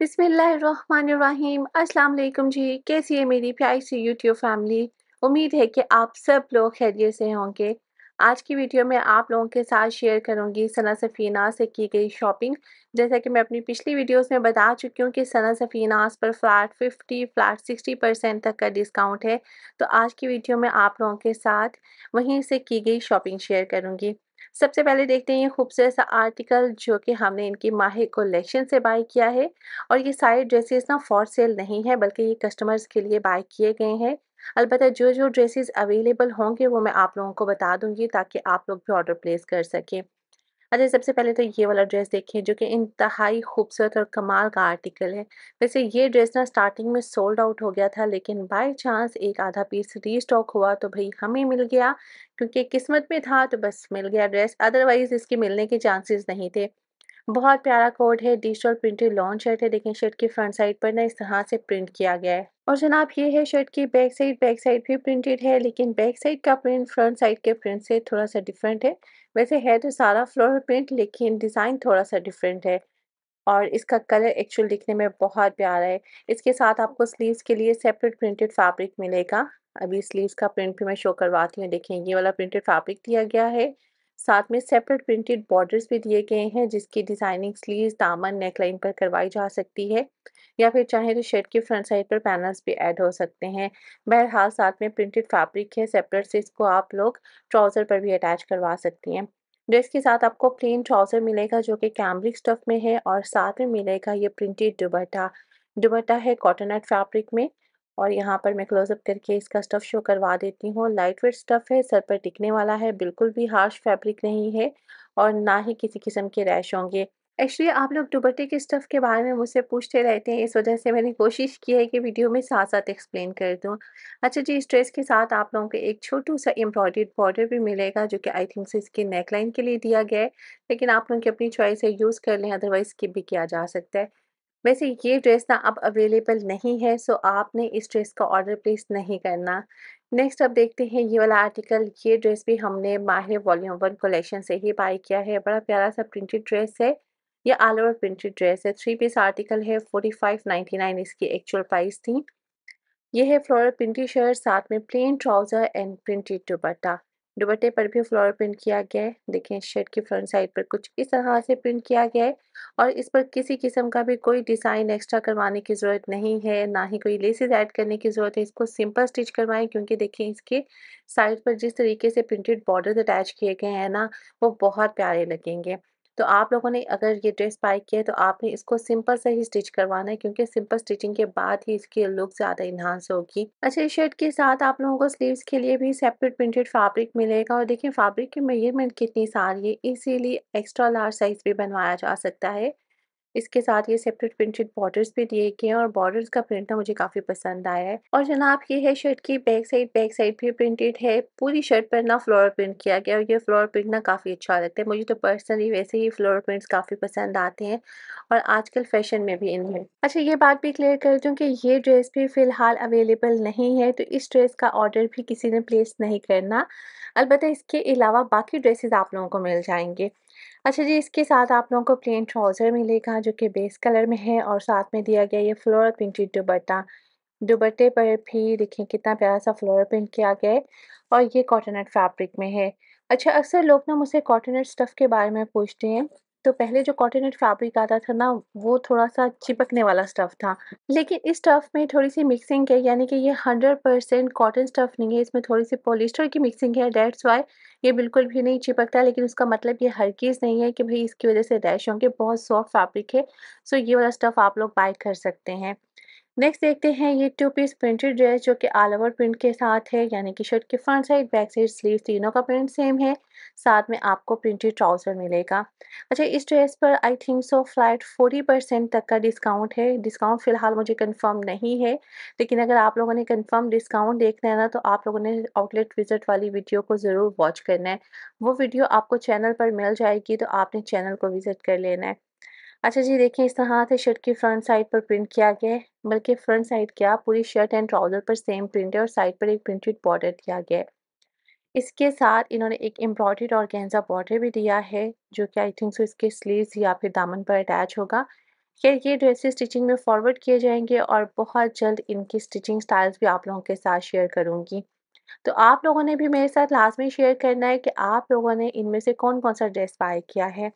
बिसमीम् अल्लाम जी कैसी है मेरी प्यारी सी यूट्यूब फैमिली उम्मीद है कि आप सब लोग खैरियत से होंगे आज की वीडियो में आप लोगों के साथ शेयर करूंगी सना सफ़ीना से की गई शॉपिंग जैसा कि मैं अपनी पिछली वीडियोस में बता चुकी हूँ कि सना सफ़ीनास पर फ्लैट 50 फ्लैट 60 परसेंट तक का डिस्काउंट है तो आज की वीडियो में आप लोगों के साथ वहीं से की गई शॉपिंग शेयर करूँगी सबसे पहले देखते हैं ये खूबसूरत सा आर्टिकल जो कि हमने इनकी माहिर कलेक्शन से बाय किया है और ये सारे ड्रेसेस ना फॉर सेल नहीं है बल्कि ये कस्टमर्स के लिए बाय किए गए हैं अलबत्त जो जो ड्रेसेस अवेलेबल होंगे वो मैं आप लोगों को बता दूंगी ताकि आप लोग भी ऑर्डर प्लेस कर सकें अच्छा सबसे पहले तो ये वाला ड्रेस देखें जो कि इंतहाई खूबसूरत और कमाल का आर्टिकल है वैसे ये ड्रेस ना स्टार्टिंग में सोल्ड आउट हो गया था लेकिन बाय चांस एक आधा पीस स्टॉक हुआ तो भाई हमें मिल गया क्योंकि किस्मत में था तो बस मिल गया ड्रेस अदरवाइज़ इसके मिलने के चांसेस नहीं थे बहुत प्यारा कोड है डिजिटल प्रिंटेड लॉन्च शर्ट है देखें शर्ट की फ्रंट साइड पर ना इस तरह से प्रिंट किया गया है और जनाब ये है शर्ट की बैक साइड बैक साइड भी प्रिंटेड है लेकिन बैक साइड का प्रिंट फ्रंट साइड के प्रिंट से थोड़ा सा डिफरेंट है वैसे है तो सारा फ्लोर प्रिंट लेकिन डिज़ाइन थोड़ा सा डिफरेंट है और इसका कलर एक्चुअल दिखने में बहुत प्यारा है इसके साथ आपको स्लीव्स के लिए सेपरेट प्रिंटेड फैब्रिक मिलेगा अभी स्लीव्स का प्रिंट भी मैं शो करवाती हूँ देखें ये वाला प्रिंटेड फैब्रिक दिया गया है साथ में सेपरेट प्रिंटेड बॉर्डर्स भी दिए गए हैं जिसकी डिज़ाइनिंग स्लीव दामन नेकलाइन पर करवाई जा सकती है या फिर चाहे तो शर्ट के फ्रंट साइड पर पैनल्स भी ऐड हो सकते हैं बहरहाल साथ में प्रिंटेड फैब्रिक है सेपरेट से इसको आप लोग ट्राउज़र पर भी अटैच करवा सकती हैं ड्रेस के साथ आपको प्लेन ट्राउज़र मिलेगा जो कि कैमरिक स्टफ में है और साथ में मिलेगा ये प्रिंटेड दुबट्टा दुबट्टा है एट फैब्रिक में और यहाँ पर मैं क्लोजअप करके इसका स्टफ़ शो करवा देती हूँ लाइट वेट स्टफ़ है सर पर टिकने वाला है बिल्कुल भी हार्श फैब्रिक नहीं है और ना ही किसी किस्म के रैश होंगे एक्चुअली आप लोग दुबट्टे के स्टफ़ के बारे में मुझसे पूछते रहते हैं इस वजह से मैंने कोशिश की है कि वीडियो में साथ साथ एक्सप्लेन कर दूँ अच्छा जी इस ड्रेस के साथ आप लोगों को एक छोटू सा एम्ब्रॉयड बॉर्डर भी मिलेगा जो कि आई थिंक से इसके नेकलाइन के लिए दिया गया है लेकिन आप लोगों की अपनी चॉइस है यूज़ कर लें अदरवाइज़ स्किप भी किया जा सकता है वैसे ये ड्रेस ना अब अवेलेबल नहीं है सो आपने इस ड्रेस का ऑर्डर प्लेस नहीं करना नेक्स्ट अब देखते हैं ये वाला आर्टिकल ये ड्रेस भी हमने माहिर वॉल्यूम वन कलेक्शन से ही बाई किया है बड़ा प्यारा सा प्रिंटेड ड्रेस है ये ऑल ओवर प्रिंटेड ड्रेस है थ्री पीस आर्टिकल है फोर्टी फाइव नाइन्टी नाइन इसकी एक्चुअल प्राइस थी ये है फ्लोरल प्रिंटेड शर्ट साथ में plain trouser and printed dupatta दुपट्टे पर भी फ्लोर प्रिंट किया गया है देखें शर्ट की फ्रंट साइड पर कुछ इस तरह से प्रिंट किया गया है और इस पर किसी किस्म का भी कोई डिज़ाइन एक्स्ट्रा करवाने की ज़रूरत नहीं है ना ही कोई लेसेस ऐड करने की ज़रूरत है इसको सिंपल स्टिच करवाएं क्योंकि देखें इसके साइड पर जिस तरीके से प्रिंटेड बॉर्डर अटैच किए गए हैं ना वो बहुत प्यारे लगेंगे तो आप लोगों ने अगर ये ड्रेस बाई किया है तो आपने इसको सिंपल से ही स्टिच करवाना है क्योंकि सिंपल स्टिचिंग के बाद ही इसकी लुक ज़्यादा इन्हांस होगी अच्छा इस शर्ट के साथ आप लोगों को स्लीव्स के लिए भी सेपरेट प्रिंटेड फैब्रिक मिलेगा और देखिए फैब्रिक की मेजरमेंट कितनी सारी है इसीलिए एक्स्ट्रा लार्ज साइज भी बनवाया जा सकता है इसके साथ ये सेपरेट प्रिंटेड बॉर्डर्स भी दिए गए हैं और बॉर्डर्स का प्रिंट ना मुझे काफ़ी पसंद आया है और जनाब ये है शर्ट की बैक साइड बैक साइड भी प्रिंटेड है पूरी शर्ट पर ना फ्लोर प्रिंट किया गया और ये फ्लोर प्रिंट ना काफ़ी अच्छा लगता है मुझे तो पर्सनली वैसे ही फ्लोर प्रिंट्स काफ़ी पसंद आते हैं और आजकल फैशन में भी इनमें अच्छा ये बात भी क्लियर कर दूँ की ये ड्रेस भी फ़िलहाल अवेलेबल नहीं है तो इस ड्रेस का ऑर्डर भी किसी ने प्लेस नहीं करना अलबत्त इसके अलावा बाकी ड्रेसेस आप लोगों को मिल जाएंगे अच्छा जी इसके साथ आप लोगों को प्लेन ट्राउज़र मिलेगा जो कि बेस कलर में है और साथ में दिया गया ये फ्लोर प्रिंटेड दुबट्टा दुबट्टे पर भी देखें कितना प्यारा सा फ्लोर प्रिंट किया गया है और ये कॉटनट फैब्रिक में है अच्छा अक्सर लोग ना मुझसे कॉटनट स्टफ़ के बारे में पूछते हैं तो पहले जो कॉटनेट फैब्रिक आता था ना वो थोड़ा सा चिपकने वाला स्टफ़ था लेकिन इस स्टफ़ में थोड़ी सी मिक्सिंग है यानी कि ये हंड्रेड परसेंट कॉटन स्टफ़ नहीं है इसमें थोड़ी सी पॉलिस्टर की मिक्सिंग है डेट्स वाई ये बिल्कुल भी नहीं चिपकता लेकिन उसका मतलब ये हर चीज़ नहीं है कि भाई इसकी वजह से रैश होंगे बहुत सॉफ्ट फैब्रिक है सो ये वाला स्टफ़ आप लोग बाय कर सकते हैं नेक्स्ट देखते हैं ये टू पीस प्रिंटेड ड्रेस जो कि ऑल ओवर प्रिंट के साथ है यानी कि शर्ट के front side back side sleeve तीनों का प्रिंट सेम है साथ में आपको प्रिंटेड ट्राउज़र मिलेगा अच्छा इस ड्रेस पर I think so flat forty percent तक का डिस्काउंट है डिस्काउंट फ़िलहाल मुझे कंफर्म नहीं है लेकिन अगर आप लोगों ने कंफर्म डिस्काउंट देखना है ना तो आप लोगों ने आउटलेट विज़िट वाली वीडियो को ज़रूर वॉच करना है वो वीडियो आपको चैनल पर मिल जाएगी तो आपने चैनल को विज़िट कर लेना है अच्छा जी देखिए इस तरह से शर्ट की फ्रंट साइड पर प्रिंट किया गया है बल्कि फ्रंट साइड क्या पूरी शर्ट एंड ट्राउज़र पर सेम प्रिंट है और साइड पर एक प्रिंटेड बॉर्डर दिया गया है इसके साथ इन्होंने एक एम्ब्रॉयड गेंजा बॉर्डर भी दिया है जो कि आई थिंक सो इसके स्लीव्स या फिर दामन पर अटैच होगा खैर ये ड्रेसेस स्टिचिंग में फॉरवर्ड किए जाएंगे और बहुत जल्द इनकी स्टिचिंग स्टाइल्स भी आप लोगों के साथ शेयर करूँगी तो आप लोगों ने भी मेरे साथ लास्ट में शेयर करना है कि आप लोगों ने इनमें से कौन कौन सा ड्रेस बाय किया है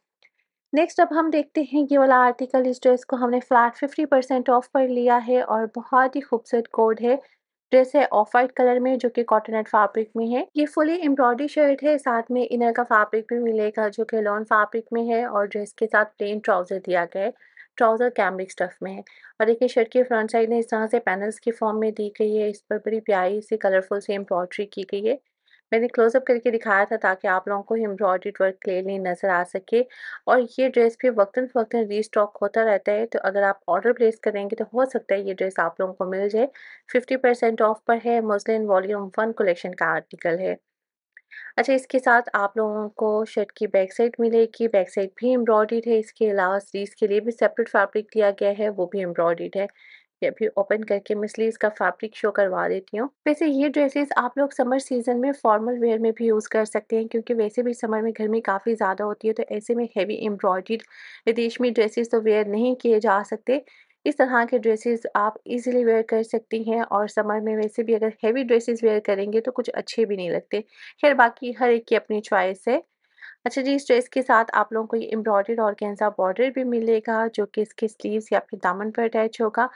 नेक्स्ट अब हम देखते हैं ये वाला आर्टिकल इस ड्रेस को हमने फ्लैट फिफ्टी परसेंट ऑफ पर लिया है और बहुत ही खूबसूरत कोड है ड्रेस है ऑफ वाइट कलर में जो कि एट फैब्रिक में है ये फुली एम्ब्रॉयडरी शर्ट है साथ में इनर का फैब्रिक भी मिलेगा जो कि लॉन फैब्रिक में है और ड्रेस के साथ प्लेन ट्राउजर दिया गया है ट्राउजर कैमरिक स्टफ में है और देखिए शर्ट के फ्रंट साइड में इस तरह से पैनल्स के फॉर्म में दी गई है इस पर बड़ी प्यारी सी कलरफुल सी एम्ब्रॉयडरी की गई है मैंने क्लोज़अप करके दिखाया था ताकि आप लोगों को एम्ब्रॉयड्रीड वर्क क्लियरली नज़र आ सके और ये ड्रेस भी वक्ता री रीस्टॉक होता रहता है तो अगर आप ऑर्डर प्लेस करेंगे तो हो सकता है ये ड्रेस आप लोगों को मिल जाए फिफ्टी परसेंट ऑफ पर है मुस्लिन वॉल्यूम वन कलेक्शन का आर्टिकल है अच्छा इसके साथ आप लोगों को शर्ट की बैक साइड मिलेगी बैक साइड भी एम्ब्रॉयड है इसके अलावा स्लीव्स के लिए भी सेपरेट फैब्रिक दिया गया है वो भी एम्ब्रॉयड है ये भी ओपन करके मैं इसलिए इसका फैब्रिक शो करवा देती हूँ वैसे ये ड्रेसेस आप लोग समर सीजन में फॉर्मल वेयर में भी यूज़ कर सकते हैं क्योंकि वैसे भी समर में गर्मी काफ़ी ज़्यादा होती है तो ऐसे में हैवी एम्ब्रॉयड रेशमी ड्रेसेस तो वेयर नहीं किए जा सकते इस तरह के ड्रेसेस आप इजीली वेयर कर सकती हैं और समर में वैसे भी अगर हैवी ड्रेसेस वेयर करेंगे तो कुछ अच्छे भी नहीं लगते खैर बाकी हर एक की अपनी चॉइस है अच्छा जी इस ड्रेस के साथ आप लोगों को ये एम्ब्रॉयड और गेंजा बॉर्डर भी मिलेगा जो कि इसके स्लीव्स या फिर दामन पर अटैच होगा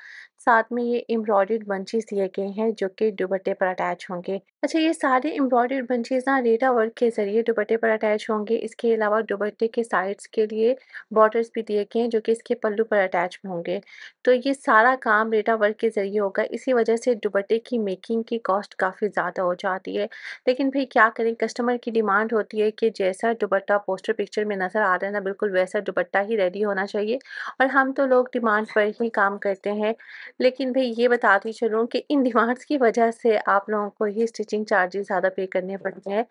साथ में ये एम्ब्रॉयड बंचेस दिए गए हैं जो कि दुपट्टे पर अटैच होंगे अच्छा ये सारे एम्ब्रॉयड बंचेस ना रेटा वर्क के जरिए दुपट्टे पर अटैच होंगे इसके अलावा दुपट्टे के साइड्स के लिए बॉर्डर्स भी दिए गए हैं जो कि इसके पल्लू पर अटैच होंगे तो ये सारा काम रेटा वर्क के ज़रिए होगा इसी वजह से दुपट्टे की मेकिंग की कॉस्ट काफ़ी ज़्यादा हो जाती है लेकिन भाई क्या करें कस्टमर की डिमांड होती है कि जैसा दुपट्टा पोस्टर पिक्चर में नज़र आ रहा है ना बिल्कुल वैसा दुपट्टा ही रेडी होना चाहिए और हम तो लोग डिमांड पर ही काम करते हैं लेकिन भाई ये बताती चलूँ कि इन डिमांड्स की वजह से आप लोगों को ही स्टिचिंग चार्जेस ज़्यादा पे करने पड़ते हैं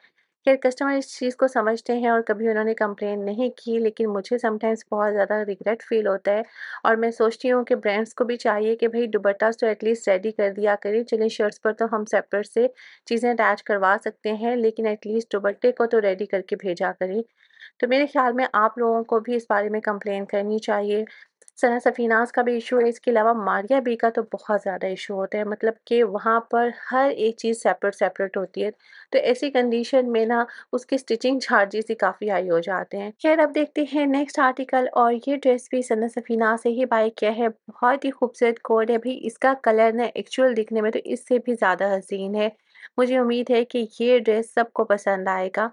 खैर कस्टमर इस चीज़ को समझते हैं और कभी उन्होंने कंप्लेन नहीं की लेकिन मुझे समटाइम्स बहुत ज़्यादा रिग्रेट फील होता है और मैं सोचती हूँ कि ब्रांड्स को भी चाहिए कि भाई दुबट्टा तो एटलीस्ट रेडी कर दिया करें चलिए शर्ट्स पर तो हम सेपरेट से चीज़ें अटैच करवा सकते हैं लेकिन एटलीस्ट दुबट्टे को तो रेडी करके भेजा करें तो मेरे ख्याल में आप लोगों को भी इस बारे में कंप्लेन करनी चाहिए सना सफीनास का भी इशू है इसके अलावा मारिया बी का तो बहुत ज़्यादा इशू होता है मतलब कि वहाँ पर हर एक चीज़ सेपरेट सेपरेट होती है तो ऐसी कंडीशन में ना उसके स्टिचिंग चार्जेस ही काफ़ी हाई हो जाते हैं खैर अब देखते हैं नेक्स्ट आर्टिकल और ये ड्रेस भी सना सफीना से ही बाई किया है बहुत ही खूबसूरत कोड है भाई इसका कलर ना एक्चुअल दिखने में तो इससे भी ज़्यादा हसीन है मुझे उम्मीद है कि ये ड्रेस सबको पसंद आएगा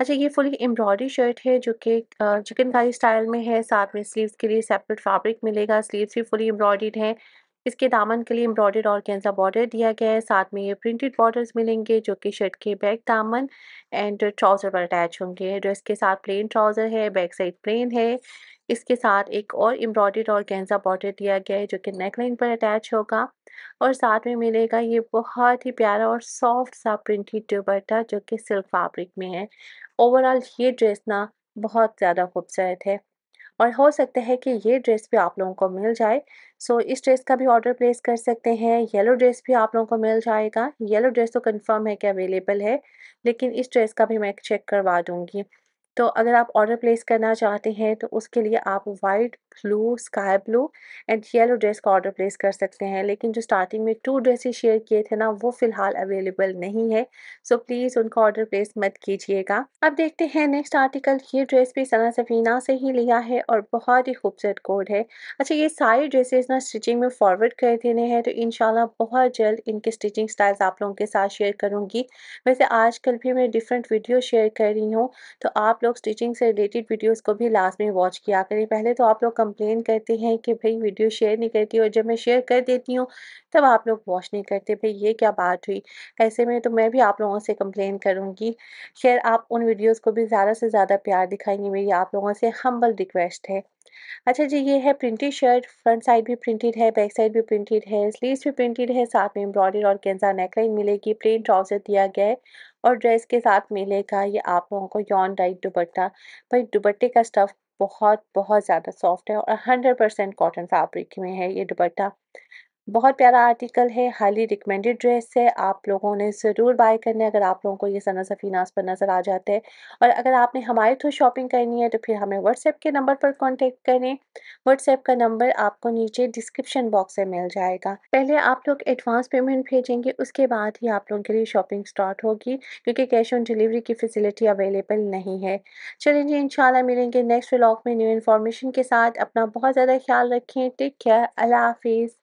अच्छा ये फुल एम्ब्रॉयडरी शर्ट है जो कि चिकनकारी स्टाइल में है साथ में स्लीव्स के लिए सेपरेट फैब्रिक मिलेगा स्लीव्स भी फुली एम्ब्रॉयडर्ड हैं इसके दामन के लिए एम्ब्रॉयडर्ड और कैंसा बॉर्डर दिया गया है साथ में ये प्रिंटेड बॉर्डर्स मिलेंगे जो कि शर्ट के बैक दामन एंड ट्राउज़र पर अटैच होंगे ड्रेस के साथ प्लेन ट्राउज़र है बैक साइड प्लेन है इसके साथ एक और एम्ब्रॉयडर्ड और कैंसा बॉर्डर दिया गया है जो कि नेकलाइन पर अटैच होगा और साथ में मिलेगा ये बहुत ही प्यारा और सॉफ्ट सा प्रिंटेड दुपट्टा जो कि सिल्क फैब्रिक में है ओवरऑल ये ड्रेस ना बहुत ज़्यादा खूबसूरत है और हो सकता है कि ये ड्रेस भी आप लोगों को मिल जाए सो so, इस ड्रेस का भी ऑर्डर प्लेस कर सकते हैं येलो ड्रेस भी आप लोगों को मिल जाएगा येलो ड्रेस तो कंफर्म है कि अवेलेबल है लेकिन इस ड्रेस का भी मैं चेक करवा दूँगी तो अगर आप ऑर्डर प्लेस करना चाहते हैं तो उसके लिए आप white blue sky blue and yellow dress का ऑर्डर प्लेस कर सकते हैं लेकिन जो स्टार्टिंग में टू ड्रेसेस शेयर किए थे ना वो फ़िलहाल अवेलेबल नहीं है सो प्लीज़ उनका ऑर्डर प्लेस मत कीजिएगा अब देखते हैं नेक्स्ट आर्टिकल ये ड्रेस भी सना सफीना से ही लिया है और बहुत ही खूबसूरत कोड है अच्छा ये सारी ड्रेसेस ना स्टिचिंग में फॉरवर्ड कर देने हैं तो इन बहुत जल्द इनके स्टिचिंग स्टाइल्स आप लोगों के साथ शेयर करूँगी वैसे आजकल भी मैं डिफरेंट वीडियो शेयर कर रही हूँ तो आप लोग स्टिचिंग से रिलेटेड वीडियोज़ को भी लास्ट में वॉच किया करें पहले तो आप लोग कंप्लेन करते हैं कि भाई वीडियो शेयर नहीं करती और जब मैं शेयर कर देती हूँ तब आप लोग वॉच नहीं करते भाई ये क्या बात हुई ऐसे में तो मैं भी आप लोगों से कंप्लेन करूँगी शेयर आप उन वीडियोस को भी ज़्यादा से ज़्यादा प्यार दिखाएंगे मेरी आप लोगों से हम्बल रिक्वेस्ट है अच्छा जी ये है प्रिंटेड शर्ट फ्रंट साइड भी प्रिंटेड है बैक साइड भी प्रिंटेड है स्लीव्स भी प्रिंटेड है साथ में एम्ब्रॉयडरी और गेंजा नेकलाइन मिलेगी प्लेन ट्राउजर दिया गया है और ड्रेस के साथ मिलेगा ये आप लोगों को यौन डाइट दुबट्टा भाई दुबट्टे का स्टफ़ बहुत बहुत ज़्यादा सॉफ्ट है और हंड्रेड परसेंट कॉटन फैब्रिक में है ये दुपट्टा बहुत प्यारा आर्टिकल है हाईली रिकमेंडेड ड्रेस है आप लोगों ने ज़रूर बाय करना है अगर आप लोगों को ये सना सफ़ीनास पर नज़र आ जाता है और अगर आपने हमारे थ्रू शॉपिंग करनी है तो फिर हमें व्हाट्सएप के नंबर पर कांटेक्ट करें व्हाट्सएप का नंबर आपको नीचे डिस्क्रिप्शन बॉक्स में मिल जाएगा पहले आप लोग एडवांस पेमेंट भेजेंगे उसके बाद ही आप लोगों के लिए शॉपिंग स्टार्ट होगी क्योंकि कैश ऑन डिलीवरी की फैसिलिटी अवेलेबल नहीं है चलें जी इन मिलेंगे नेक्स्ट व्लॉग में न्यू इन्फॉर्मेशन के साथ अपना बहुत ज़्यादा ख्याल रखें टेक केयर अल्लाह हाफिज़